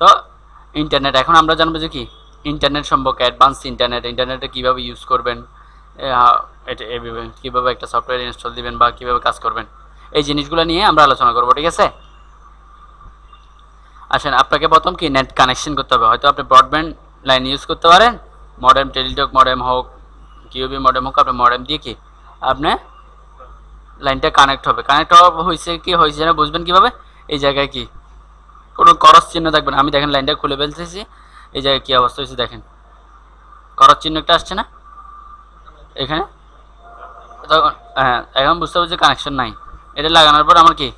তো ইন্টারনেট এখন আমরা জানবো যে কি ইন্টারনেট সম্পর্কে অ্যাডভান্স ইন্টারনেট ইন্টারনেটে কীভাবে ইউজ করবেন এটা কীভাবে একটা সফটওয়্যার ইনস্টল দিবেন বা কীভাবে কাজ করবেন এই জিনিসগুলো নিয়ে আমরা আলোচনা করবো ঠিক আছে আসেন আপনাকে প্রথম কি নেট কানেকশন করতে হবে হয়তো আপনি ব্রডব্যান্ড লাইন ইউজ করতে পারেন মডেম টেলিটক মডেম হোক কিউবি মডেম হোক আপনি মডেম দিয়ে কি আপনি লাইনটা কানেক্ট হবে কানেক্ট হয়েছে কি হয়েছে যেন বুঝবেন কিভাবে এই জায়গায় কি কোনো করস চিহ্ন থাকবে না আমি দেখেন লাইনটা খুলে ফেলতেছি এই জায়গায় কী অবস্থা হয়েছে দেখেন করস চিহ্ন একটা আসছে না এখানে তখন হ্যাঁ এখন বুঝতে পারছি কানেকশন নাই এটা লাগানোর পর আমার কি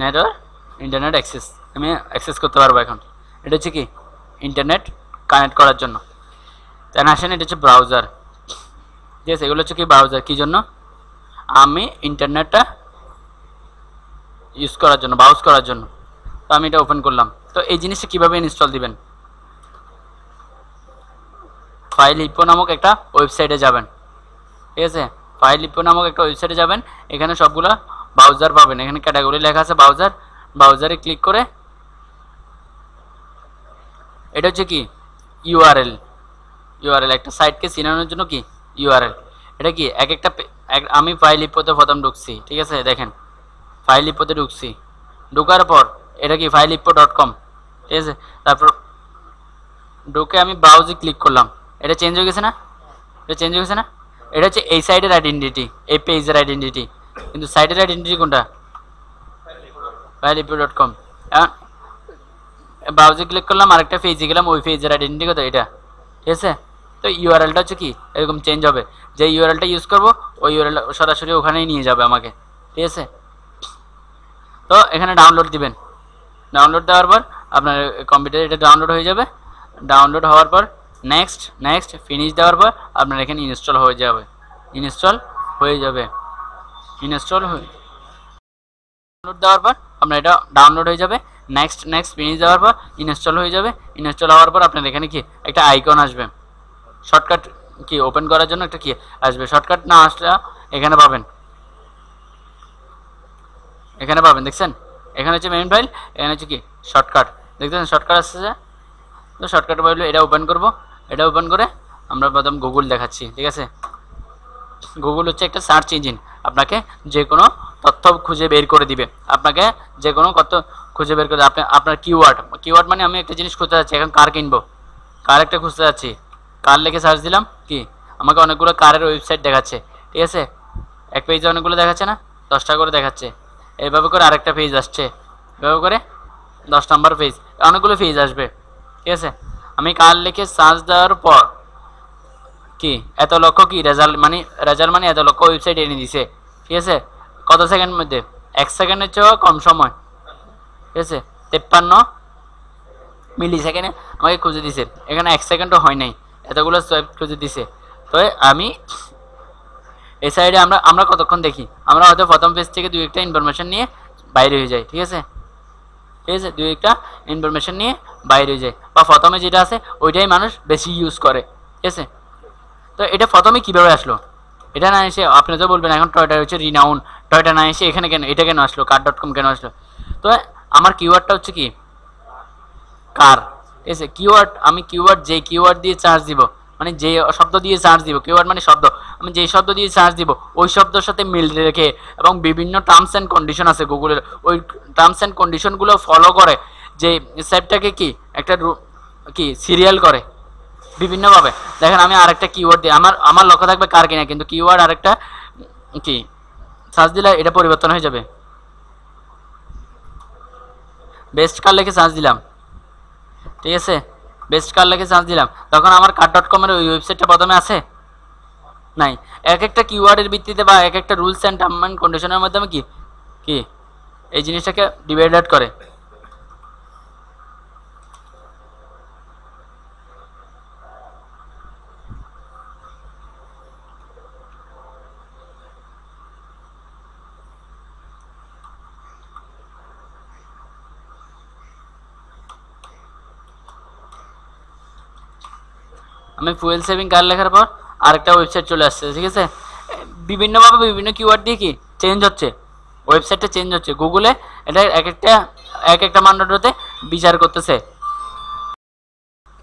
নেটওয়ার্ক ইন্টারনেট অ্যাক্সেস আমি অ্যাক্সেস করতে পারবো এখন এটা হচ্ছে কি ইন্টারনেট কানেক্ট করার জন্য তাই আসেন এটা হচ্ছে ব্রাউজার ঠিক আছে এগুলো হচ্ছে কি ব্রাউজার কী জন্য আমি ইন্টারনেটটা ইউজ করার জন্য বাউজ করার জন্য তো আমি এটা ওপেন করলাম তো এই জিনিসটা কীভাবে ইনস্টল দিবেন ফাইল ইপো নামক একটা ওয়েবসাইটে যাবেন ঠিক আছে ফাইল ইপো নামক একটা ওয়েবসাইটে যাবেন এখানে সবগুলো ব্রাউজার পাবেন এখানে ক্যাটাগরি লেখা আছে ব্রাউজার ব্রাউজারে ক্লিক করে এটা হচ্ছে কি ইউআরএল ইউআরএল একটা সাইটকে চিনানোর জন্য কি ইউআরএল এটা কি এক একটা আমি ফাইল ইপোতে প্রথম ঢুকছি ঠিক আছে দেখেন ফাইলিপোতে ঢুকছি ঢুকার পর এটা কি ফাইলিপো ডট কম ঠিক আছে তারপর ঢুকে আমি ব্রাউজে ক্লিক করলাম এটা চেঞ্জ হয়ে গেছে না এটা চেঞ্জ হয়ে গেছে না এটা হচ্ছে এই সাইডের আইডেন্টিটি এই পেজের আইডেন্টিটি কিন্তু সাইডের আইডেন্টিটি কোনটা ফাইলিপো ডট কম ব্রাউজে ক্লিক করলাম আরেকটা পেজে গেলাম ওই পেজের আইডেন্টিটি কত এটা ঠিক আছে তো ইউআরএলটা হচ্ছে কি এরকম চেঞ্জ হবে যে ইউআরএলটা ইউজ করবো ওই ইউআরএল সরাসরি ওখানেই নিয়ে যাবে আমাকে ঠিক আছে তো এখানে ডাউনলোড দিবেন ডাউনলোড দেওয়ার পর আপনার কম্পিউটারে এটা ডাউনলোড হয়ে যাবে ডাউনলোড হওয়ার পর নেক্সট নেক্সট ফিনিশ দেওয়ার পর আপনার এখানে ইনস্টল হয়ে যাবে ইনস্টল হয়ে যাবে ইনস্টল হয়ে ডাউনলোড দেওয়ার পর আপনার এটা ডাউনলোড হয়ে যাবে নেক্সট নেক্সট ফিনিশ দেওয়ার পর ইনস্টল হয়ে যাবে ইনস্টল হওয়ার পর আপনার এখানে কি একটা আইকন আসবে শর্টকাট কি ওপেন করার জন্য একটা কি আসবে শর্টকাট না আসলে এখানে পাবেন এখানে পাবেন দেখছেন এখানে হচ্ছে মেইন ফাইল এখানে হচ্ছে কি শর্টকাট দেখছেন শর্টকাট আসছে তো শর্টকাট ফাইল এটা ওপেন করব এটা ওপেন করে আমরা প্রথম গুগল দেখাচ্ছি ঠিক আছে গুগল হচ্ছে একটা সার্চ ইঞ্জিন আপনাকে যে কোনো তথ্য খুঁজে বের করে দিবে আপনাকে যে কোনো কত খুঁজে বের করে আপনি আপনার কিওয়ার্ড কিওয়ার্ড মানে আমি একটা জিনিস খুঁজতে যাচ্ছি এখন কার কিনবো কার একটা খুঁজতে যাচ্ছি কার লিখে সার্চ দিলাম কি আমাকে অনেকগুলো কারের ওয়েবসাইট দেখাচ্ছে ঠিক আছে এক পেজে অনেকগুলো দেখাচ্ছে না দশটা করে দেখাচ্ছে এইভাবে করে আরেকটা ফেজ আসছে এভাবে করে দশ নম্বর ফেজ অনেকগুলো ফেজ আসবে ঠিক আছে আমি কাল লিখে সার্চ দেওয়ার পর কি এত লক্ষ্য কি রেজাল্ট মানে রেজাল্ট মানে এত লক্ষ্য ওয়েবসাইট এনে দিছে ঠিক আছে কত সেকেন্ড মধ্যে এক সেকেন্ডের চেয়েও কম সময় ঠিক আছে তেপ্পান্ন মিলি সেকেন্ডে আমাকে খুঁজে দিছে এখানে এক সেকেন্ডও হয় নাই এতগুলো সোয়েব খুঁজে দিছে তো আমি এই সাইডে আমরা আমরা কতক্ষণ দেখি আমরা হয়তো প্রথম পেজ থেকে দুই একটা ইনফরমেশান নিয়ে বাইরে হয়ে যাই ঠিক আছে ঠিক আছে দুই একটা ইনফরমেশান নিয়ে বাইরে হয়ে যায় বা প্রথমে যেটা আছে ওইটাই মানুষ বেশি ইউজ করে ঠিক আছে তো এটা প্রথমে কীভাবে আসলো এটা না এসে আপনি তো বলবেন এখন টয়টা হচ্ছে রিনাউন টয়টা না এসে এখানে কেন এটা কেন আসলো কার ডট কম কেন আসলো তো আমার কিওয়ার্ডটা হচ্ছে কি কার ঠিক আছে কিওয়ার্ড আমি কিওয়ার্ড যে কিওয়ার্ড দিয়ে চার্জ দিব মানে যে শব্দ দিয়ে সার্চ দিব কিওয়ার্ড মানে শব্দ আমি যে শব্দ দিয়ে সার্চ দিব ওই শব্দের সাথে মিল রেখে এবং বিভিন্ন টার্মস অ্যান্ড কন্ডিশন আছে গুগলের ওই টার্মস অ্যান্ড কন্ডিশনগুলো ফলো করে যে সাইটটাকে কি একটা কি সিরিয়াল করে বিভিন্নভাবে দেখেন আমি আরেকটা কিওয়ার্ড দিই আমার আমার লক্ষ্য থাকবে কার কিনা কিন্তু কিওয়ার্ড আরেকটা কি সার্চ দিলে এটা পরিবর্তন হয়ে যাবে বেস্ট কার লেখে সার্চ দিলাম ঠিক আছে বেস্ট কার লেখে চান্স দিলাম তখন আমার কার ডট কমের ওই ওয়েবসাইটটা প্রথমে আছে নাই এক একটা কিওয়ার্ডের ভিত্তিতে বা এক একটা রুলস অ্যান্ড টার্ম অ্যান্ড কন্ডিশনের মাধ্যমে কি কি এই জিনিসটাকে ডিভাইডেড করে আমি ফুয়েল সেভিং কার লেখার পর আরেকটা ওয়েবসাইট চলে আসছে ঠিক আছে বিভিন্নভাবে বিভিন্ন কিওয়ার্ড দিয়ে কি চেঞ্জ হচ্ছে ওয়েবসাইটটা চেঞ্জ হচ্ছে গুগলে এটা এক একটা এক একটা মানদণ্ডতে বিচার করতেছে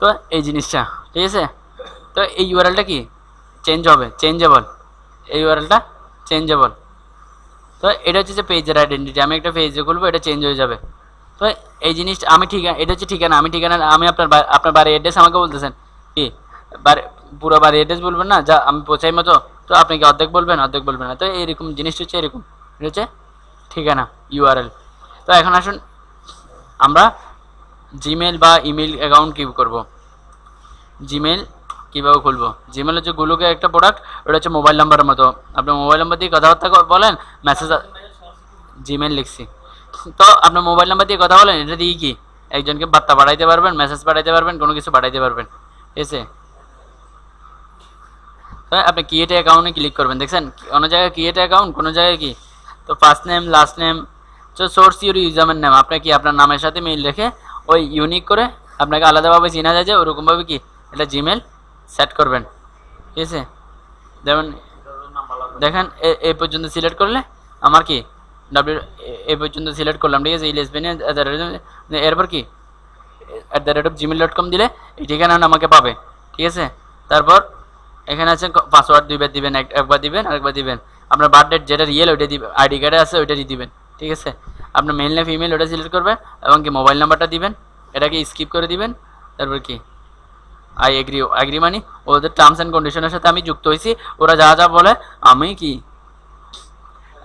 তো এই জিনিসটা ঠিক আছে তো এই ইউআরএলটা কি চেঞ্জ হবে চেঞ্জেবল এই ইউআরএলটা চেঞ্জেবল তো এটা হচ্ছে যে পেজের আইডেন্টিটি আমি একটা পেজে খুলবো এটা চেঞ্জ হয়ে যাবে তো এই জিনিসটা আমি ঠিকানা এটা হচ্ছে ঠিকানা আমি ঠিকানা আমি আপনার আপনার বাড়ির অ্যাড্রেস আমাকে বলতেছেন পুরো বাড়ি এড্রেস বলবেন না যা আমি পৌঁছাই মতো তো আপনি কি অর্ধেক বলবেন অর্ধেক বলবেন না তো এইরকম জিনিসটা হচ্ছে এরকম এটা হচ্ছে ঠিকানা ইউআরএল তো এখন আসুন আমরা জিমেল বা ইমেল অ্যাকাউন্ট কী করব জিমেল কীভাবে খুলবো জিমেল হচ্ছে গুলোকে একটা প্রোডাক্ট ওটা হচ্ছে মোবাইল নাম্বারের মতো আপনি মোবাইল নাম্বার দিয়ে কথাবার্তা বলেন মেসেজ জিমেল লিখছি তো আপনার মোবাইল নাম্বার দিয়ে কথা বলেন এটা দিয়ে কি একজনকে বার্তা পাঠাইতে পারবেন মেসেজ পাঠাইতে পারবেন কোনো কিছু পাঠাইতে পারবেন ঠিক আছে হ্যাঁ আপনি ক্রিয়েট অ্যাকাউন্টে ক্লিক করবেন দেখছেন কোনো জায়গায় ক্রিয়েট অ্যাকাউন্ট কোনো জায়গায় কি তো ফার্স্ট নেম লাস্ট নেম তো সোর্স ইউর ইউজামের নেম আপনি কি আপনার নামের সাথে মিল রেখে ওই ইউনিক করে আপনাকে আলাদাভাবে চেনা যায় যে ওরকমভাবে কি এটা জিমেল সেট করবেন ঠিক আছে যেমন দেখেন এই পর্যন্ত সিলেক্ট করলে আমার কি ডাব্লিউ এই পর্যন্ত সিলেক্ট করলাম ঠিক আছে ইলেসবেন এরপর কি at the rate of Gmail dot com দিলে এই ঠিকানা আমাকে পাবে ঠিক আছে তারপর এখানে আছেন পাসওয়ার্ড দুইবার দিবেন একবার দিবেন আরেকবার দিবেন আপনার বার্থডেট যেটা রিয়েল ওইটা দিবেন আইডি কার্ডে আছে ওইটা দিবেন ঠিক আছে আপনার মেল না ফিমেল ওটা সিলেক্ট করবে এবং কি মোবাইল নাম্বারটা দিবেন এটাকে স্কিপ করে দিবেন তারপর কি আই এগ্রি এগ্রি মানি ওদের টার্মস অ্যান্ড কন্ডিশনের সাথে আমি যুক্ত হয়েছি ওরা যা যা বলে আমি কি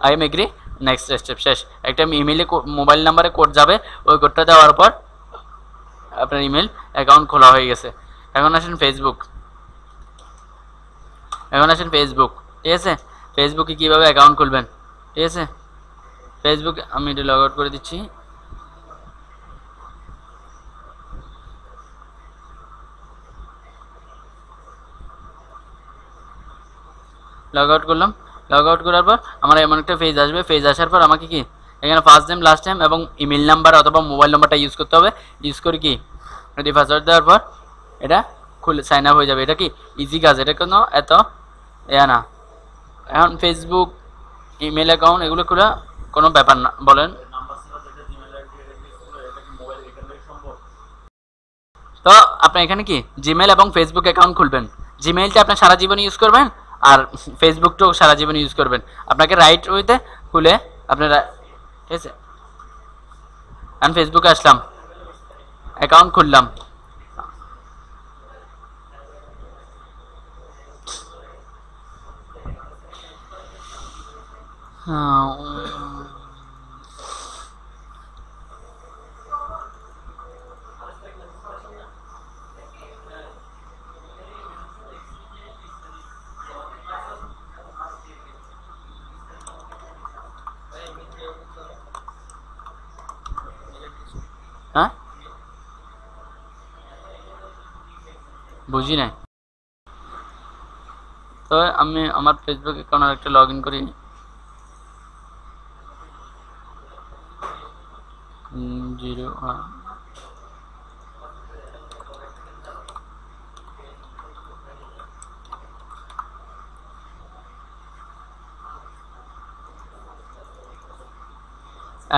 I am agree next step শেষ একটা ইমেলে মোবাইল নাম্বারে কোড যাবে ওই কোডটা দেওয়ার পর আপনার ইমেল অ্যাকাউন্ট খোলা হয়ে গেছে এখন আসেন ফেসবুক এখন আসেন ফেসবুক ঠিক আছে ফেসবুকে কীভাবে অ্যাকাউন্ট খুলবেন ঠিক আছে ফেসবুক আমি এটা লগ আউট করে দিচ্ছি লগ আউট করলাম লগ আউট করার পর আমার এমন একটা ফেজ আসবে ফেজ আসার পর আমাকে কি এখানে ফার্স্ট টাইম লাস্ট টাইম এবং ইমেল নাম্বার অথবা মোবাইল নাম্বারটা ইউজ করতে হবে ইউজ করে কি এটি পাসওয়ার্ড দেওয়ার পর এটা খুলে সাইন আপ হয়ে যাবে এটা কি ইজি কাজ এটা কোনো এত ইয়া না এখন ফেসবুক ইমেল অ্যাকাউন্ট এগুলো করে কোনো ব্যাপার না বলেন তো আপনি এখানে কি জিমেল এবং ফেসবুক অ্যাকাউন্ট খুলবেন জিমেলটা আপনি সারা জীবন ইউজ করবেন আর ফেসবুকটাও সারা জীবন ইউজ করবেন আপনাকে রাইট ওয়েতে খুলে আপনারা ঠিক আছে আমি ফেসবুকে আসলাম অ্যাকাউন্ট খুললাম হ্যাঁ বুঝি নাই তো আমি আমার ফেসবুক অ্যাকাউন্ট একটা লগ ইন করি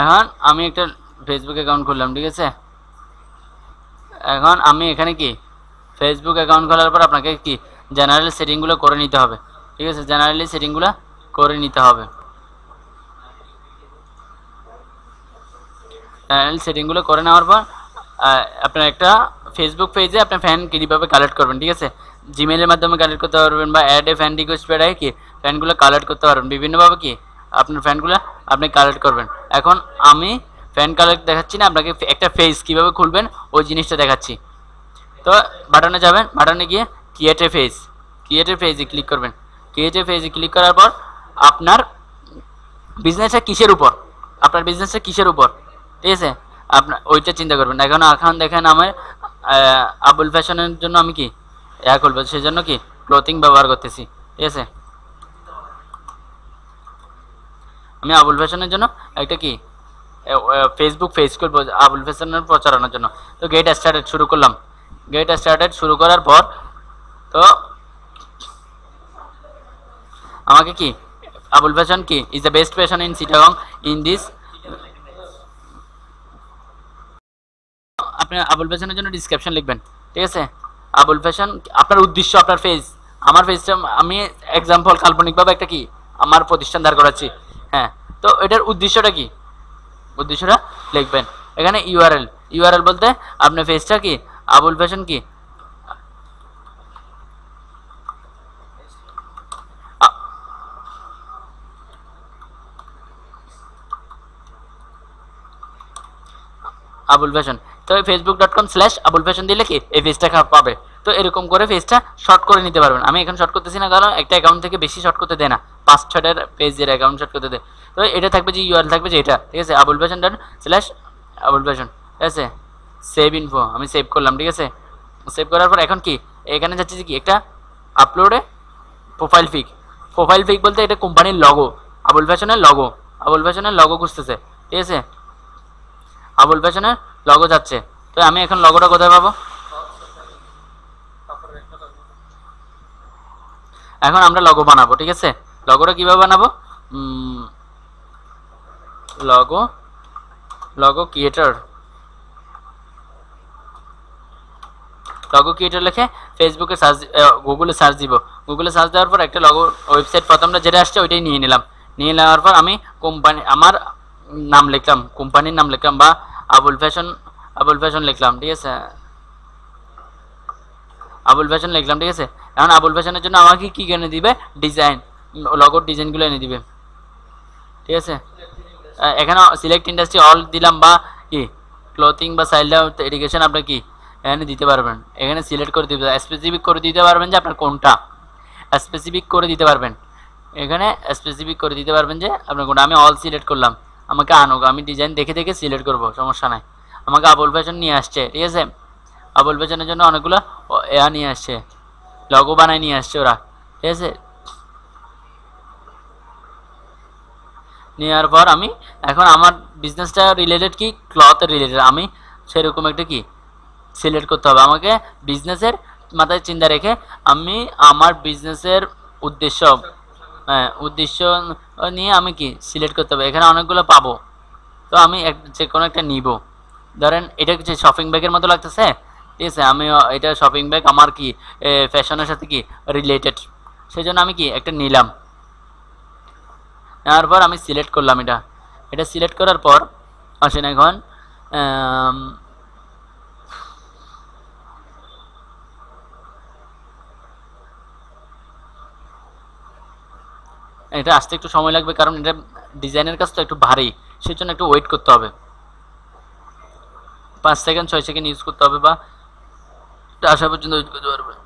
এখন আমি একটা ফেসবুক অ্যাকাউন্ট খুললাম ঠিক আছে এখন আমি এখানে কি ফেসবুক অ্যাকাউন্ট খোলার পর আপনাকে কি জেনারেল সেটিংগুলো করে নিতে হবে ঠিক আছে জেনারেলি সেটিংগুলো করে নিতে হবে জেনারেল সেটিংগুলো করে নেওয়ার পর আপনার একটা ফেসবুক পেজে আপনার ফ্যান কীভাবে কালেক্ট করবেন ঠিক আছে জিমেলের মাধ্যমে কালেক্ট করতে পারবেন বা অ্যাডে ফ্যান রিকোয়েস্ট প্যাডে কি ফ্যানগুলো কালেক্ট করতে পারবেন বিভিন্নভাবে কি আপনার ফ্যানগুলো আপনি কালেক্ট করবেন এখন আমি ফ্যান কালেক্ট দেখাচ্ছি না আপনাকে একটা ফেস কিভাবে খুলবেন ওই জিনিসটা দেখাচ্ছি তো বাটনে যাবেন বাটনে গিয়ে ক্রিয়েটে ফেস ক্রিয়েটে ফেজে ক্লিক করবেন ক্রিয়েটে ফেজে ক্লিক করার পর আপনার বিজনেসটা কিসের উপর আপনার বিজনেসটা কিসের উপর ঠিক আছে আপনার ওইটা চিন্তা করবেন এখন এখন দেখেন আমার আবুল ফ্যাশনের জন্য আমি কি এ খুলবো সেই জন্য কি ক্লোথিং ব্যবহার করতেছি ঠিক আছে আমি আবুল ফ্যাশনের জন্য একটা কি ফেসবুক ফেসবুক আবুল ফ্যাশনের প্রচারণার জন্য তো গেট স্টার্টেড শুরু করলাম গেট স্টার্টেড শুরু করার পর তো আমাকে কি আবুল ফ্যাশন কি is the best fashion in Chittagong in this আপনি আবুল ফ্যাশনের জন্য ডিসক্রিপশন লিখবেন ঠিক আছে আবুল ফ্যাশন আপনার উদ্দেশ্য আপনার ফেজ আমার ফেসটা আমি এক্সাম্পল কাল্পনিকভাবে একটা কি আমার প্রতিষ্ঠান দাঁড় করাচ্ছি হ্যাঁ তো এটার উদ্দেশ্যটা কি উদ্দেশ্যটা লিখবেন এখানে ইউআরএল ইউআরএল বলতে আপনার ফেসটা কি আবুল ফ্যাশন কি আবুল ফ্যাশন তো Facebook dot com slash Abul fashion দিলে কি এই পেজটা পাবে তো এরকম করে পেজটা শর্ট করে নিতে পারবেন আমি এখন শর্ট করতেছি না কারণ একটা অ্যাকাউন্ট থেকে বেশি শর্ট করতে দেয় না পাঁচ ছটার পেজের অ্যাকাউন্ট শর্ট করতে দেয় তো এটা থাকবে যে ইউআর থাকবে যে এটা ঠিক আছে Abul fashion dot slash Abul fashion ঠিক আছে সেভ ইনফো আমি সেভ করলাম ঠিক আছে সেভ করার পর এখন কি এখানে যাচ্ছে যে কি একটা আপলোডে প্রোফাইল ফিক প্রোফাইল ফিক বলতে এটা কোম্পানির লগো আবুল ফ্যাশনের লগো আবুল ফ্যাশনের লগো খুঁজতেছে ঠিক আছে আবুল ফ্যাশনের লগো যাচ্ছে তো আমি এখন লগোটা কোথায় পাবো এখন আমরা লগো বানাবো ঠিক আছে লগোটা কিভাবে বানাবো logo logo creator logo creator লিখে ফেসবুকে সার্চ গুগলে সার্চ দিব গুগলে সার্চ দেওয়ার পর একটা লগো ওয়েবসাইট প্রথমটা যেটা আসছে ওইটাই নিয়ে নিলাম নিয়ে নেওয়ার পর আমি কোম্পানি আমার নাম লিখলাম কোম্পানির নাম লিখলাম বা আবুল ফ্যাশন আবুল ফ্যাশন লিখলাম ঠিক আছে আবুল ফ্যাশন লিখলাম ঠিক আছে এখন আবুল ফ্যাশনের জন্য আমাকে কী এনে দিবে ডিজাইন লগর ডিজাইনগুলো এনে দিবে ঠিক আছে এখানে সিলেক্ট ইন্ডাস্ট্রি অল দিলাম বা কি ক্লথিং বা সাইল্ড এডুকেশন আপনার কি এখানে দিতে পারবেন এখানে সিলেক্ট করে দিতে স্পেসিফিক করে দিতে পারবেন যে আপনার কোনটা স্পেসিফিক করে দিতে পারবেন এখানে স্পেসিফিক করে দিতে পারবেন যে আপনার কোনটা আমি অল সিলেক্ট করলাম আমাকে আনুক আমি ডিজাইন দেখে দেখে সিলেক্ট করব সমস্যা নাই আমাকে আবুল ফ্যাশন নিয়ে আসছে ঠিক আছে আবুল বেচানের জন্য অনেকগুলো এয়া নিয়ে আসছে লগো বানায় নিয়ে আসছে ওরা ঠিক আছে নেওয়ার পর আমি এখন আমার বিজনেসটা রিলেটেড কি ক্লথের রিলেটেড আমি সেরকম একটা কি সিলেক্ট করতে হবে আমাকে বিজনেসের মাথায় চিন্তা রেখে আমি আমার বিজনেসের উদ্দেশ্য হ্যাঁ উদ্দেশ্য নিয়ে আমি কি সিলেক্ট করতে হবে এখানে অনেকগুলো পাবো তো আমি এক যে কোনো একটা নিব ধরেন এটা কিছু শপিং ব্যাগের মতো লাগতেছে ঠিক আছে আমি এটা শপিং ব্যাগ আমার কি ফ্যাশনের সাথে কি রিলেটেড সেই জন্য আমি কি একটা নিলাম নেওয়ার পর আমি সিলেক্ট করলাম এটা এটা সিলেক্ট করার পর আসেন এখন এটা আসতে একটু সময় লাগবে কারণ এটা ডিজাইনের কাজ তো একটু ভারী সেই জন্য একটু ওয়েট করতে হবে পাঁচ সেকেন্ড ছয় সেকেন্ড ইউজ করতে হবে বা আসা পর্যন্ত ইউজ করতে পারবেন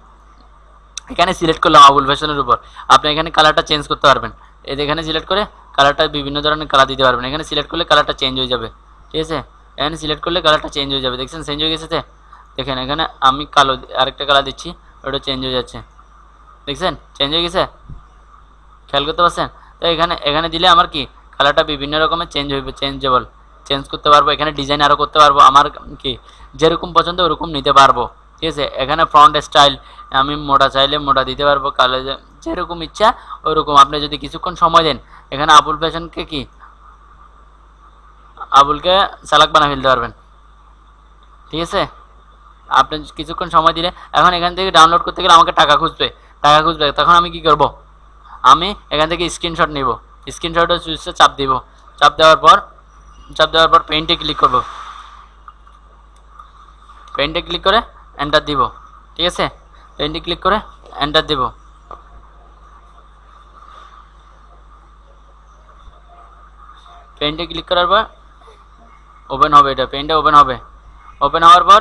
এখানে সিলেক্ট করলাম আবুল ফ্যাশনের উপর আপনি এখানে কালারটা চেঞ্জ করতে পারবেন এই এখানে সিলেক্ট করে কালারটা বিভিন্ন ধরনের কালার দিতে পারবেন এখানে সিলেক্ট করলে কালারটা চেঞ্জ হয়ে যাবে ঠিক আছে এখানে সিলেক্ট করলে কালারটা চেঞ্জ হয়ে যাবে দেখছেন চেঞ্জ হয়ে গেছে দেখেন এখানে আমি কালো আরেকটা কালার দিচ্ছি ওটা চেঞ্জ হয়ে যাচ্ছে দেখছেন চেঞ্জ হয়ে গেছে খেয়াল করতে পারছেন তো এখানে এখানে দিলে আমার কি কালারটা বিভিন্ন রকমের চেঞ্জ হইবে চেঞ্জেবল চেঞ্জ করতে পারবো এখানে ডিজাইন আরও করতে পারবো আমার কি যেরকম পছন্দ ওরকম নিতে পারবো ঠিক আছে এখানে ফ্রন্ট স্টাইল আমি মোটা চাইলে মোটা দিতে পারবো কালো যেরকম ইচ্ছা ওরকম আপনি যদি কিছুক্ষণ সময় দেন এখানে আবুল ফ্যাশনকে কি আবুলকে সালাক বানা ফেলতে পারবেন ঠিক আছে আপনি কিছুক্ষণ সময় দিলে এখন এখান থেকে ডাউনলোড করতে গেলে আমাকে টাকা খুঁজবে টাকা খুঁজবে তখন আমি কি করব আমি এখান থেকে স্ক্রিনশট নিব স্ক্রিনশটে সুইচে চাপ দিব চাপ দেওয়ার পর চাপ দেওয়ার পর পেন্টে ক্লিক করব পেন্টে ক্লিক করে এন্টার দিব ঠিক আছে পেন্টি ক্লিক করে এন্টার দিব পেনটি ক্লিক করার পর ওপেন হবে এটা পেনটা ওপেন হবে ওপেন হওয়ার পর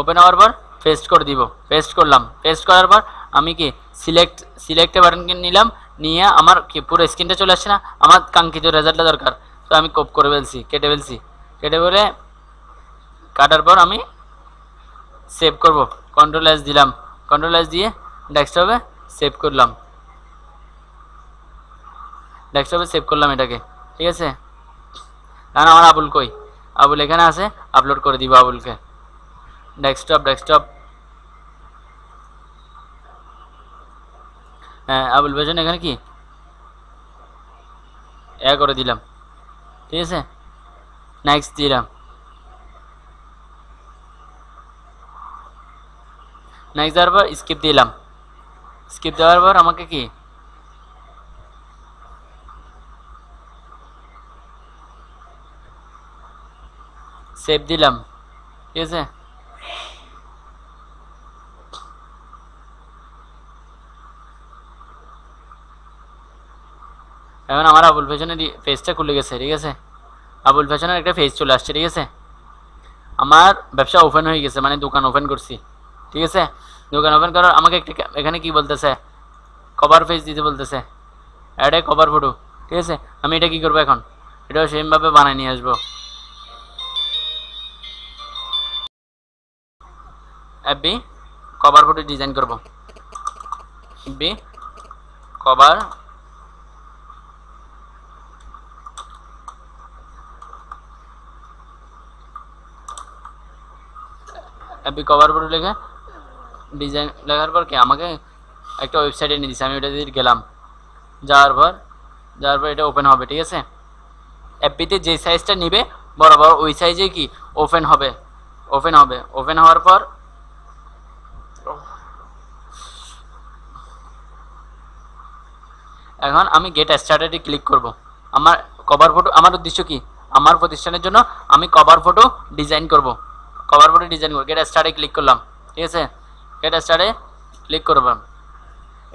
ওপেন হওয়ার পর পেস্ট করে দিব পেস্ট করলাম পেস্ট করার পর আমি কি সিলেক্ট সিলেক্টে বাটনকে নিলাম নিয়ে আমার কি পুরো স্ক্রিনটা চলে আসছে না আমার কাঙ্ক্ষিত রেজাল্টটা দরকার তো আমি কপ করে ফেলছি কেটে ফেলছি কেটে বলে কাটার পর আমি সেভ করব কন্ট্রোল এস দিলাম কন্ট্রোল এস দিয়ে ডেস্কটপে সেভ করলাম ডেস্কটপে সেভ করলাম এটাকে ঠিক আছে না আমার আবুল কই আবুল এখানে আছে আপলোড করে দিব আবুলকে ডেস্কটপ ডেস্কটপ হ্যাঁ আবুল ভাইজন এখানে কি এ করে দিলাম ঠিক আছে নেক্সট দিলাম নেক্সট দেওয়ার পর স্কিপ দিলাম স্কিপ দেওয়ার পর আমাকে কি সেভ দিলাম ঠিক আছে এখন আমার আবুল ফ্যাশনের পেজটা খুলে গেছে ঠিক আছে আবুল ফ্যাশনের একটা পেজ চলে আসছে ঠিক আছে আমার ব্যবসা ওপেন হয়ে গেছে মানে দোকান ওপেন করছি ঠিক আছে দোকান ওপেন করার আমাকে একটি এখানে কি বলতেছে কভার ফেস দিতে বলতেছে অ্যাডে কভার ফটো ঠিক আছে আমি এটা কি করবো এখন এটাও সেমভাবে বানিয়ে নিয়ে আসবো বি কভার ফটো ডিজাইন করব B cover B cover photo লিখে ডিজাইন লেখার পর কি আমাকে একটা ওয়েবসাইটে নিয়ে দিয়েছে আমি ওটা দিয়ে গেলাম যাওয়ার পর যাওয়ার পর এটা ওপেন হবে ঠিক আছে অ্যাপিতে যে সাইজটা নিবে বরাবর ওই সাইজে কি ওপেন হবে ওপেন হবে ওপেন হওয়ার পর এখন আমি গেট স্টার্টারে ক্লিক করব আমার কভার ফটো আমার উদ্দেশ্য কি আমার প্রতিষ্ঠানের জন্য আমি কভার ফটো ডিজাইন করব কভার ফটো ডিজাইন করব গেট স্টার্টে ক্লিক করলাম ঠিক আছে গেট স্টারে ক্লিক করবেন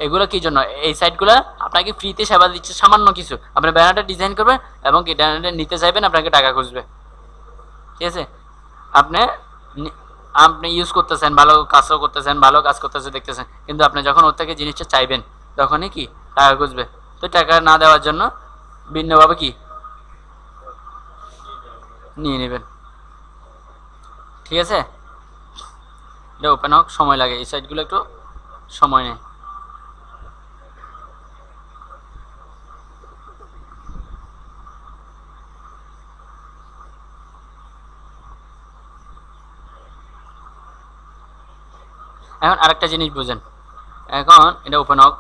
এগুলো কি জন্য এই সাইটগুলো আপনাকে ফ্রিতে সেবা দিচ্ছে সামান্য কিছু আপনি ব্যানারটা ডিজাইন করবেন এবং কি ব্যানারটা নিতে চাইবেন আপনাকে টাকা খুঁজবে ঠিক আছে আপনি আপনি ইউজ করতেছেন ভালো কাজও করতেছেন ভালো কাজ করতেছে দেখতেছেন কিন্তু আপনি যখন ওর থেকে জিনিসটা চাইবেন তখনই কি টাকা খুঁজবে তো টাকা না দেওয়ার জন্য ভিন্নভাবে কি নিয়ে নেবেন ঠিক আছে এটা ওপেন হোক সময় লাগে এই সাইটগুলো একটু সময় নেয় এখন আরেকটা জিনিস বুঝেন এখন এটা ওপেন হোক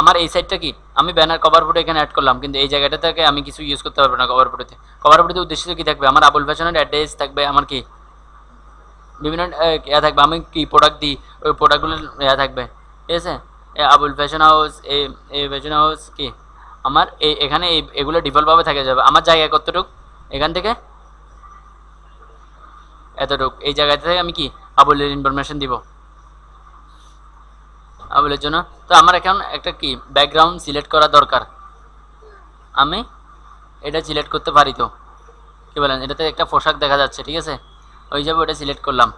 আমার এই সাইডটা কি আমি ব্যানার কভার ফুটে এখানে অ্যাড করলাম কিন্তু এই জায়গাটা থেকে আমি কিছু ইউজ করতে পারবো না কভার ফুটেতে কভার ফুটেতে উদ্দেশ্য কি থাকবে আমার আবুল ফ্যাশনের অ্যাড্রেস থাকবে আমার কি বিভিন্ন ইয়া থাকবে আমি কি প্রোডাক্ট দিই ওই প্রোডাক্টগুলো ইয়া থাকবে ঠিক আছে আবুল ফ্যাশন হাউস এই ফ্যাশন হাউস কি আমার এই এখানে এই এগুলো ডিফল্টভাবে থাকে যাবে আমার জায়গা কতটুক এখান থেকে এতটুক এই জায়গাতে থেকে আমি কি আবুলের ইনফরমেশান দিব আবুলের জন্য তো আমার এখন একটা কি ব্যাকগ্রাউন্ড সিলেক্ট করা দরকার আমি এটা সিলেক্ট করতে পারি তো কী বলেন এটাতে একটা পোশাক দেখা যাচ্ছে ঠিক আছে ওই যাবে ওটা সিলেক্ট করলাম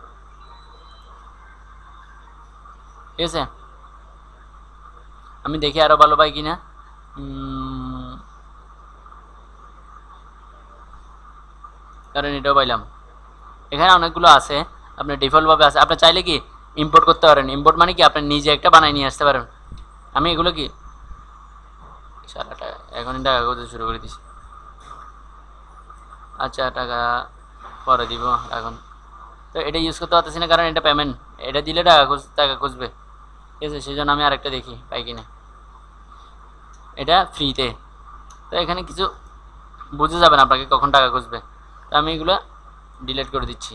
ঠিক আছে আমি দেখি আরও ভালো পাই কিনা কারণ এটাও পাইলাম এখানে অনেকগুলো আছে আপনার ডিফল্টভাবে আছে আপনি চাইলে কি ইম্পোর্ট করতে পারেন ইম্পোর্ট মানে কি আপনি নিজে একটা বানাই নিয়ে আসতে পারেন আমি এগুলো কি সারা টাকা টাকা করতে শুরু করে দিছি আচ্ছা টাকা পরে দিব এখন তো এটা ইউজ করতে পারতেছি না কারণ এটা পেমেন্ট এটা দিলে টাকা খুঁজ টাকা খুঁজবে ঠিক আছে সেই জন্য আমি আরেকটা দেখি পাই কিনা এটা ফ্রিতে তো এখানে কিছু বুঝে যাবেন আপনাকে কখন টাকা খুঁজবে তো আমি এগুলো ডিলেট করে দিচ্ছি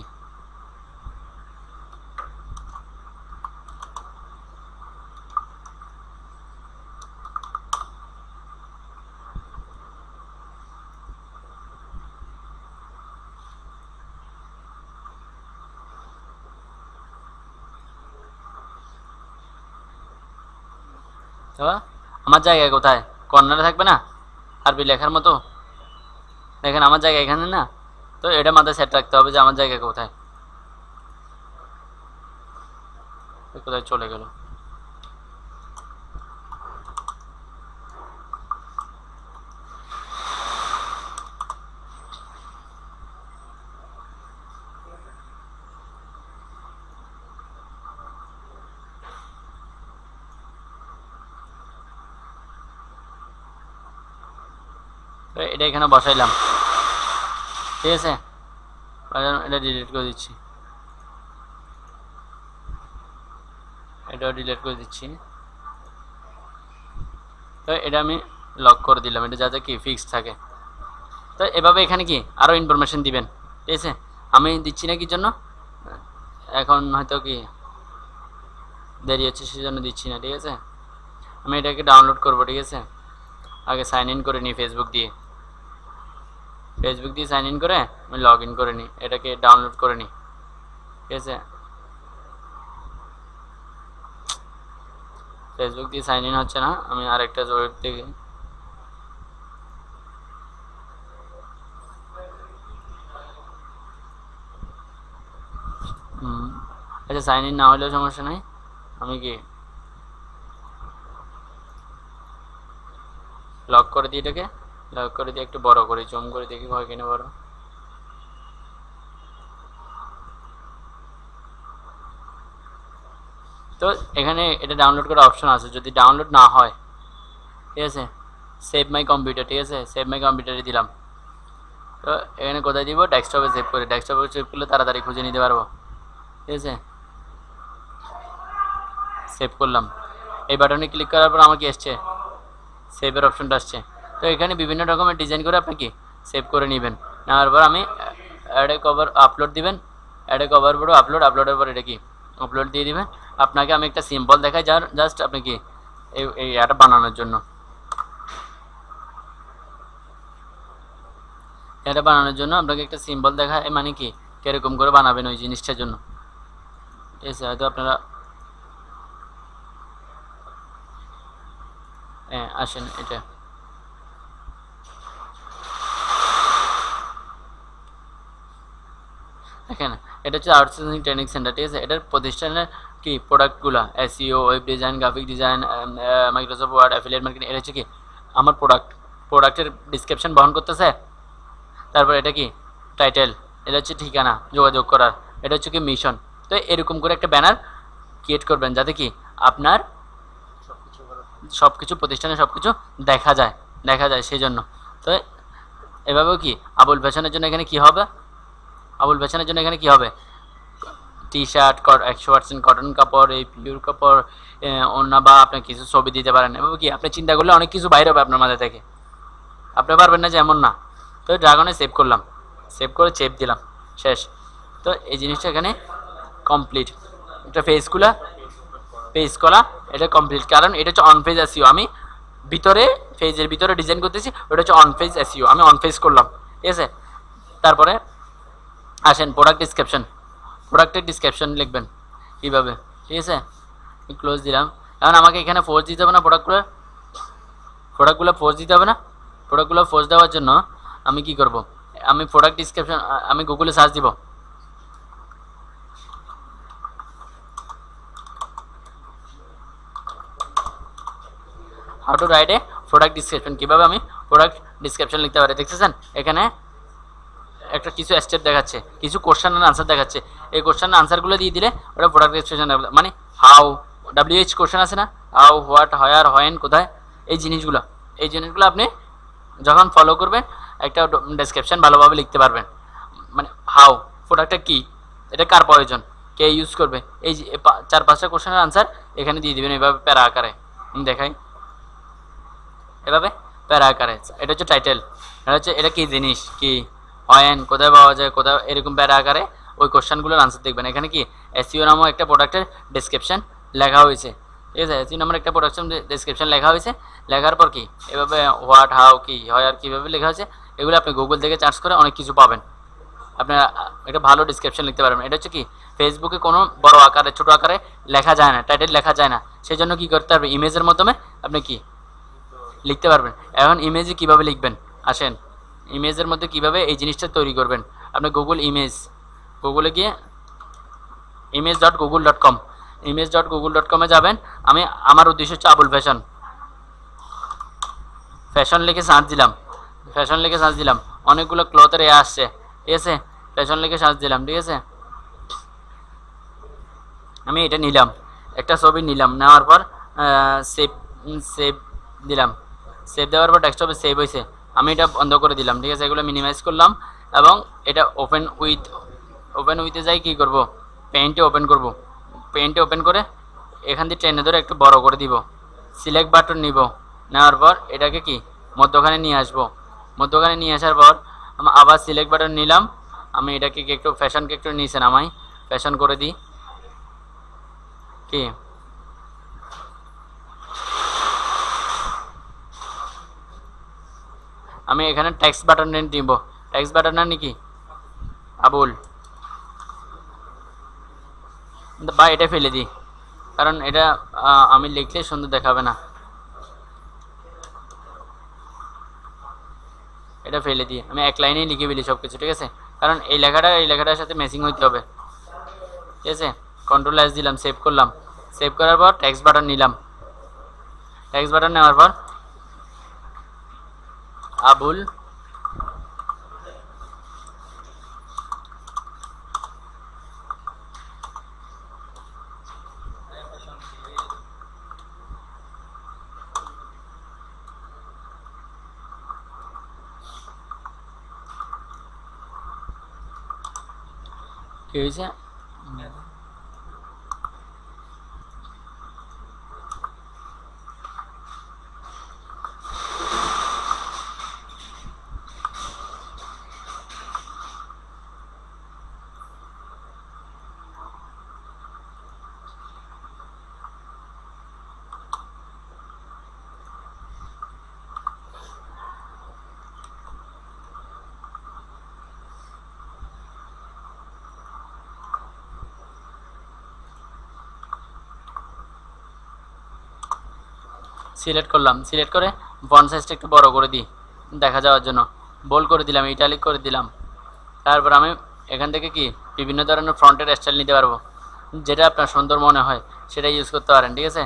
আমার জায়গা কোথায় কর্নারে থাকবে না আরবি লেখার মতো দেখেন আমার জায়গা এখানে না তো এটা মাথায় সেট রাখতে হবে যে আমার জায়গা কোথায় কোথায় চলে গেল এটা এখানে বসাইলাম ঠিক আছে এটা ডিলিট করে দিচ্ছি এটাও ডিলিট করে দিচ্ছি তো এটা আমি লক করে দিলাম এটা যাতে কি ফিক্স থাকে তো এভাবে এখানে কি আরও ইনফরমেশন দিবেন ঠিক আছে আমি দিচ্ছি না কি জন্য এখন হয়তো কি দেরি হচ্ছে সেজন্য দিচ্ছি না ঠিক আছে আমি এটাকে ডাউনলোড করবো ঠিক আছে আগে সাইন ইন করে নিই ফেসবুক দিয়ে ফেসবুক দিয়ে সাইন ইন করে আমি লগ ইন করে নিই এটাকে ডাউনলোড করে নিই ঠিক আছে ফেসবুক দিয়ে সাইন ইন হচ্ছে না আমি আরেকটা ওয়েব থেকে আচ্ছা সাইন ইন না হলেও সমস্যা নেই আমি কি লক করে দিই এটাকে লাইক করে দিয়ে একটু বড় করে জুম করে দেখি হয় কিনা বড় তো এখানে এটা ডাউনলোড করার অপশন আছে যদি ডাউনলোড না হয় ঠিক আছে সেভ মাই কম্পিউটার ঠিক আছে সেভ মাই কম্পিউটারে দিলাম তো এখানে কোথায় দিব ডেস্কটপে সেভ করে ডেস্কটপে সেভ করলে তাড়াতাড়ি খুঁজে নিতে পারবো ঠিক আছে সেভ করলাম এই বাটনে ক্লিক করার পর আমাকে এসছে সেভের অপশনটা আসছে তো এখানে বিভিন্ন রকমের ডিজাইন করে আপনি কি সেভ করে নেবেন নেওয়ার পর আমি অ্যাডে কভার আপলোড দিবেন অ্যাডে কভার বড় আপলোড আপলোডের পর এটা কি আপলোড দিয়ে দিবেন আপনাকে আমি একটা সিম্পল দেখাই যার জাস্ট আপনি কি এই এটা বানানোর জন্য এটা বানানোর জন্য আপনাকে একটা সিম্বল দেখা মানে কি কীরকম করে বানাবেন ওই জিনিসটার জন্য ঠিক আছে হয়তো আপনারা হ্যাঁ আসেন এটা দেখেন এটা হচ্ছে আর্ট আউটসোর্সিং ট্রেনিং সেন্টার ঠিক আছে এটার প্রতিষ্ঠানের কি প্রোডাক্টগুলো SEO web design graphic design Microsoft Word affiliate marketing এটা হচ্ছে কি আমার প্রোডাক্ট প্রোডাক্টের ডিসক্রিপশন বহন করতেছে তারপর এটা কি টাইটেল এটা হচ্ছে ঠিকানা যোগাযোগ করার এটা হচ্ছে কি মিশন তো এরকম করে একটা ব্যানার ক্রিয়েট করবেন যাতে কি আপনার সব কিছু প্রতিষ্ঠানে সব কিছু দেখা যায় দেখা যায় সেই জন্য তো এভাবেও কি আবুল ফ্যাশনের জন্য এখানে কি হবে আবুল ফ্যাশনের জন্য এখানে কি হবে টি শার্ট একশো পার্সেন্ট কটন কাপড় এই পিওর কাপড় অন্য বা আপনার কিছু ছবি দিতে পারেন এবং কি আপনি চিন্তা করলে অনেক কিছু বাইরে হবে আপনার মাথায় থেকে আপনি পারবেন না যে এমন না তো ড্রাগনে সেভ করলাম সেভ করে চেপ দিলাম শেষ তো এই জিনিসটা এখানে কমপ্লিট এটা ফেসগুলা ফেস করা এটা কমপ্লিট কারণ এটা হচ্ছে অন পেজ এসিও আমি ভিতরে ফেজের ভিতরে ডিজাইন করতেছি ওটা হচ্ছে অন পেজ এসিও আমি অন পেজ করলাম ঠিক আছে তারপরে আসেন প্রোডাক্ট ডেসক্রিপশন প্রোডাক্টের ডেসক্রিপশন লিখবেন কিভাবে ঠিক আছে আমি ক্লোজ দিলাম এখন আমাকে এখানে ফোর্স দিতে হবে না প্রোডাক্টগুলো প্রোডাক্টগুলো ফোর্স দিতে হবে না প্রোডাক্টগুলো ফোর্স দেওয়ার জন্য আমি কি করব আমি প্রোডাক্ট ডেসক্রিপশন আমি গুগলে সার্চ দিব how to write a product description কিভাবে আমি প্রোডাক্ট ডেসক্রিপশন লিখতে পারি দেখতেছেন এখানে একটা কিছু স্টেপ দেখাচ্ছে কিছু কোশ্চেনের আনসার দেখাচ্ছে এই কোশ্চেনের আনসারগুলো দিয়ে দিলে ওটা প্রোডাক্ট রেজিস্ট্রেশন মানে হাউ ডাব্লিউএইচ কোশ্চেন আছে না হাউ হোয়াট হয়ার হয়েন কোথায় এই জিনিসগুলো এই জিনিসগুলো আপনি যখন ফলো করবেন একটা ডেসক্রিপশান ভালোভাবে লিখতে পারবেন মানে হাউ প্রোডাক্টটা কী এটা কার প্রয়োজন কে ইউজ করবে এই যে চার পাঁচটা কোশ্চেনের আনসার এখানে দিয়ে দেবেন এভাবে প্যারা আকারে দেখাই এভাবে প্যারা আকারে এটা হচ্ছে টাইটেল এটা হচ্ছে এটা কী জিনিস কী অয়েন কোথায় পাওয়া যায় কোথায় এরকম প্যারা আকারে ওই কোশ্চানগুলোর আনসার দেখবেন এখানে কি এসিও নামও একটা প্রোডাক্টের ডিসক্রিপশান লেখা হয়েছে ঠিক আছে এসিও নামের একটা প্রোডাকশন ডেসক্রিপশন লেখা হয়েছে লেখার পর কি এভাবে হোয়াট হাউ কি হয় আর কীভাবে লেখা হয়েছে এগুলো আপনি গুগল থেকে চার্জ করে অনেক কিছু পাবেন আপনার একটা ভালো ডিসক্রিপশান লিখতে পারবেন এটা হচ্ছে কি ফেসবুকে কোনো বড় আকারে ছোট আকারে লেখা যায় না টাইটেল লেখা যায় না সেই জন্য কী করতে পারবেন ইমেজের মাধ্যমে আপনি কি লিখতে পারবেন এখন ইমেজে কিভাবে লিখবেন আসেন ইমেজের মধ্যে কিভাবে এই জিনিসটা তৈরি করবেন আপনি গুগল ইমেজ গুগলে গিয়ে image dot Google dot com image dot Google dot কমে যাবেন আমি আমার উদ্দেশ্য হচ্ছে আবুল ফ্যাশন ফ্যাশন লিখে সার্চ দিলাম ফ্যাশন লিখে সার্চ দিলাম অনেকগুলো ক্লথের এ আসছে ঠিক আছে ফ্যাশন লিখে সার্চ দিলাম ঠিক আছে আমি এটা নিলাম একটা ছবি নিলাম নেওয়ার পর সেভ সেভ দিলাম সেভ দেওয়ার পর ডেস্কটপে সেভ হয়েছে আমি এটা বন্ধ করে দিলাম ঠিক আছে এগুলো মিনিমাইজ করলাম এবং এটা ওপেন উইথ ওপেন উইথে যাই কি করব পেন্টে ওপেন করব পেন্টে ওপেন করে এখান দিয়ে ট্রেনে ধরে একটু বড় করে দিব সিলেক্ট বাটন নিব নেওয়ার পর এটাকে কি মধ্যখানে নিয়ে আসব মধ্যখানে নিয়ে আসার পর আমি আবার সিলেক্ট বাটন নিলাম আমি এটাকে একটু ফ্যাশনকে একটু নিয়েছেন আমায় ফ্যাশন করে দিই কি আমি এখানে ট্যাক্স বাটনে নিব ট্যাক্স বাটনে নাকি আবুল বা এটা ফেলে দিই কারণ এটা আমি লিখলে সুন্দর দেখাবে না এটা ফেলে দিই আমি এক লাইনেই লিখে ফেলি সব কিছু ঠিক আছে কারণ এই লেখাটা এই লেখাটার সাথে ম্যাচিং হইতে হবে ঠিক আছে কন্ট্রোল এস দিলাম সেভ করলাম সেভ করার পর ট্যাক্স বাটন নিলাম ট্যাক্স বাটন নেওয়ার পর Abul. Here's that. সিলেক্ট করলাম সিলেক্ট করে বন সাইজটা একটু বড় করে দিই দেখা যাওয়ার জন্য বোল করে দিলাম ইটালিক করে দিলাম তারপর আমি এখান থেকে কি বিভিন্ন ধরনের ফ্রন্টের স্টাইল নিতে পারবো যেটা আপনার সুন্দর মনে হয় সেটা ইউজ করতে পারেন ঠিক আছে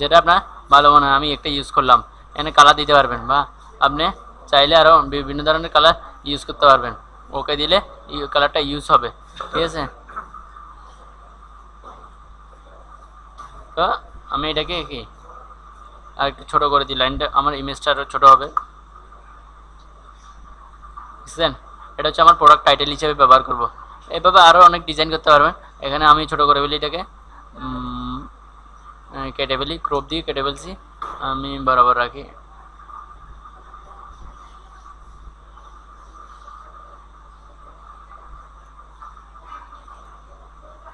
যেটা আপনার ভালো মনে হয় আমি একটা ইউজ করলাম এখানে কালার দিতে পারবেন বা আপনি চাইলে আরও বিভিন্ন ধরনের কালার ইউজ করতে পারবেন ওকে দিলে কালারটা ইউজ হবে ঠিক আছে তো আমি এটাকে কি আর একটু ছোটো করে দিই লাইনটা আমার ইমেজটা আরও ছোটো হবে বুঝছেন এটা হচ্ছে আমার প্রোডাক্ট টাইটেল হিসেবে ব্যবহার করব এভাবে আরও অনেক ডিজাইন করতে পারবেন এখানে আমি ছোটো করে ফেলি এটাকে কেটে ফেলি ক্রোপ দিয়ে কেটে ফেলছি আমি বরাবর রাখি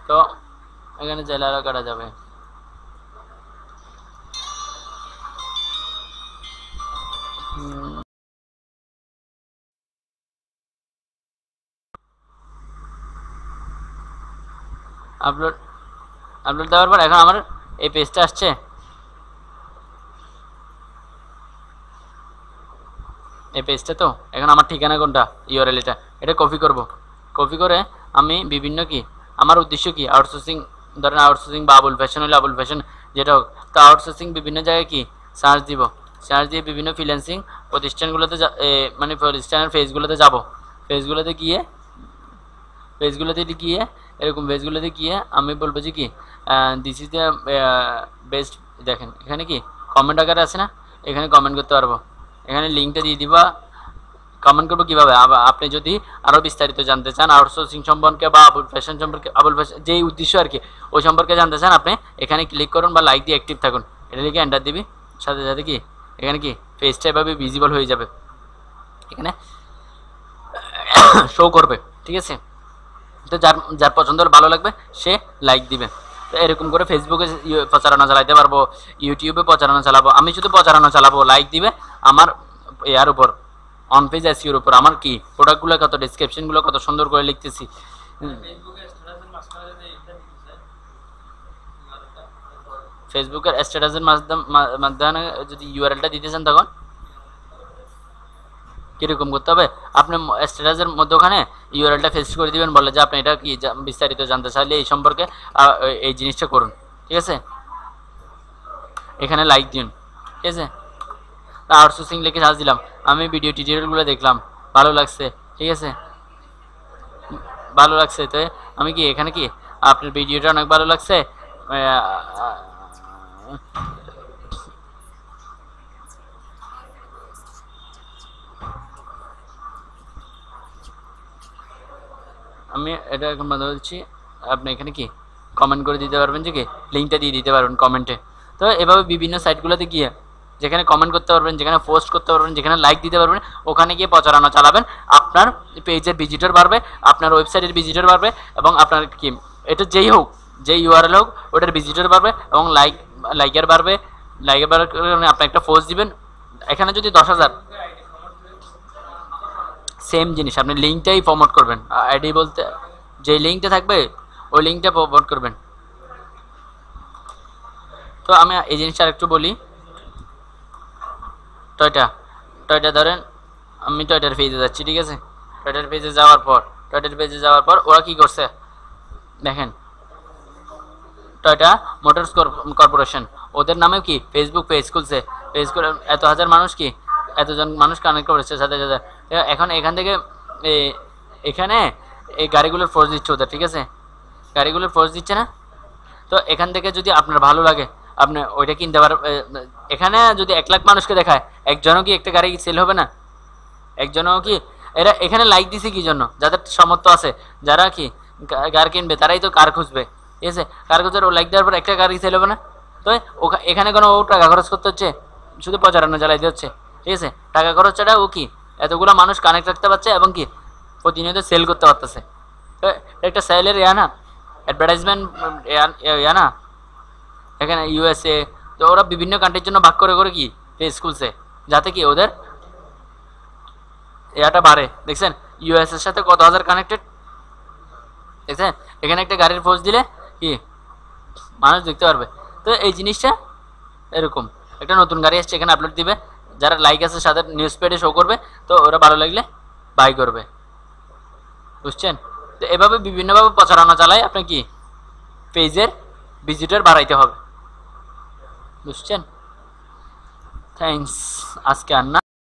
তো এখানে জেলা কাটা যাবে আপলোড আপলোড দেওয়ার পর এখন আমার এই পেজটা আসছে এই পেজটা তো এখন আমার ঠিকানা কোনটা ইউআরএল এটা এটা কপি করব কপি করে আমি বিভিন্ন কি আমার উদ্দেশ্য কি আউটসোর্সিং ধরেন আউটসোর্সিং বা আবুল ফ্যাশন হলে আবুল ফ্যাশন যেটা হোক তো আউটসোর্সিং বিভিন্ন জায়গায় কি সার্চ দিব চার্জ দিয়ে বিভিন্ন ফ্রিল্যান্সিং প্রতিষ্ঠানগুলোতে মানে প্রতিষ্ঠানের ফেজগুলোতে যাব ফেজগুলোতে গিয়ে ফেজগুলোতে গিয়ে এরকম ফেজগুলোতে গিয়ে আমি বলবো যে কি দিস ইজ দ্য বেস্ট দেখেন এখানে কি কমেন্ট আকারে আছে না এখানে কমেন্ট করতে পারবো এখানে লিঙ্কটা দিয়ে দিবা কমেন্ট করবো কীভাবে আপনি যদি আরও বিস্তারিত জানতে চান আউটসোর্সিং সম্পর্কে বা আবুল ফ্যাশন সম্পর্কে আবুল ফ্যাশন যেই উদ্দেশ্য আর কি ওই সম্পর্কে জানতে চান আপনি এখানে ক্লিক করুন বা লাইক দিয়ে অ্যাক্টিভ থাকুন এটা লিখে এন্টার দিবি সাথে সাথে কি এখানে কি ফেসটা এভাবে ভিজিবল হয়ে যাবে এখানে শো করবে ঠিক আছে তো যার যার পছন্দ হলে ভালো লাগবে সে লাইক দিবে তো এরকম করে ফেসবুকে প্রচারণা চালাইতে পারবো ইউটিউবে প্রচারণা চালাবো আমি শুধু প্রচারণা চালাবো লাইক দিবে আমার ইয়ার উপর অন পেজ এসিওর উপর আমার কি প্রোডাক্টগুলো কত ডিসক্রিপশনগুলো কত সুন্দর করে লিখতেছি ফেসবুকের স্ট্যাটাসের মাধ্যমে যদি ইউআরএলটা দিতে চান তখন কীরকম করতে হবে আপনি স্ট্যাটাসের মধ্যখানে ইউআরএলটা ফেস্ট করে দিবেন বলে যে আপনি এটা কি বিস্তারিত জানতে চাইলে এই সম্পর্কে এই জিনিসটা করুন ঠিক আছে এখানে লাইক দিন ঠিক আছে আউটসোর্সিং লিখে সাজ দিলাম আমি ভিডিও টিউটোরিয়ালগুলো দেখলাম ভালো লাগছে ঠিক আছে ভালো লাগছে তো আমি কি এখানে কি আপনার ভিডিওটা অনেক ভালো লাগছে আমি এটা এখন বন্ধ বলছি আপনি এখানে কি কমেন্ট করে দিতে পারবেন যে কি লিঙ্কটা দিয়ে দিতে পারবেন কমেন্টে তো এভাবে বিভিন্ন সাইটগুলোতে গিয়ে যেখানে কমেন্ট করতে পারবেন যেখানে পোস্ট করতে পারবেন যেখানে লাইক দিতে পারবেন ওখানে গিয়ে প্রচারণা চালাবেন আপনার পেজের ভিজিটর বাড়বে আপনার ওয়েবসাইটের ভিজিটর বাড়বে এবং আপনার কি এটা যেই হোক যে ইউআরএল হোক ওটার ভিজিটর বাড়বে এবং লাইক লাইগার বাড়বে লাইগার বাড়ার কারণে আপনি একটা ফোর্স দিবেন এখানে যদি দশ হাজার সেম জিনিস আপনি লিঙ্কটাই প্রমোট করবেন আইডি বলতে যে লিঙ্কটা থাকবে ওই লিঙ্কটা প্রমোট করবেন তো আমি এই জিনিসটা আরেকটু বলি টয়টা টয়টা ধরেন আমি টয়টার পেজে যাচ্ছি ঠিক আছে টয়টার পেজে যাওয়ার পর টয়টার পেজে যাওয়ার পর ওরা কি করছে দেখেন টয়টা মোটরস কর্পোরেশন ওদের নামে কি ফেসবুক পেজ খুলছে পেজ করে এত হাজার মানুষ কি এতজন মানুষ কানেক্ট করেছে সাথে সাথে এখন এখান থেকে এখানে এই গাড়িগুলোর ফোর্স দিচ্ছে ওদের ঠিক আছে গাড়িগুলোর ফোর্স দিচ্ছে না তো এখান থেকে যদি আপনার ভালো লাগে আপনি ওইটা কিনতে পার এখানে যদি এক লাখ মানুষকে দেখায় একজনও কি একটা গাড়ি সেল হবে না একজনও কি এরা এখানে লাইক দিছে কি জন্য যাদের সমর্থ আছে যারা কি কার কিনবে তারাই তো কার খুঁজবে ঠিক আছে কারগজের লাইক দেওয়ার পর একটা গাড়ি চাইলে না তো এখানে কোনো ও টাকা খরচ করতে হচ্ছে শুধু প্রচারণা দিয়ে হচ্ছে ঠিক আছে টাকা খরচটা ও কি এতগুলো মানুষ কানেক্ট রাখতে পারছে এবং কি প্রতিনিয়ত সেল করতে পারতেছে তো একটা সেলের ইয়া না অ্যাডভার্টাইজমেন্ট ইয়া না এখানে ইউএসএ তো ওরা বিভিন্ন কান্ট্রির জন্য ভাগ করে করে কি স্কুলসে যাতে কি ওদের এটা বাড়ে দেখছেন ইউএসএর সাথে কত হাজার কানেক্টেড দেখছেন এখানে একটা গাড়ির ফোর্স দিলে কি মানুষ দেখতে পারবে তো এই জিনিসটা এরকম একটা নতুন গাড়ি আসছে এখানে আপলোড দিবে যারা লাইক আছে সাথে নিউজ পেডে শো করবে তো ওরা ভালো লাগলে বাই করবে বুঝছেন তো এভাবে বিভিন্নভাবে প্রচারণা চালায় আপনি কি পেজের ভিজিটার বাড়াইতে হবে বুঝছেন থ্যাংকস আজকে আন্না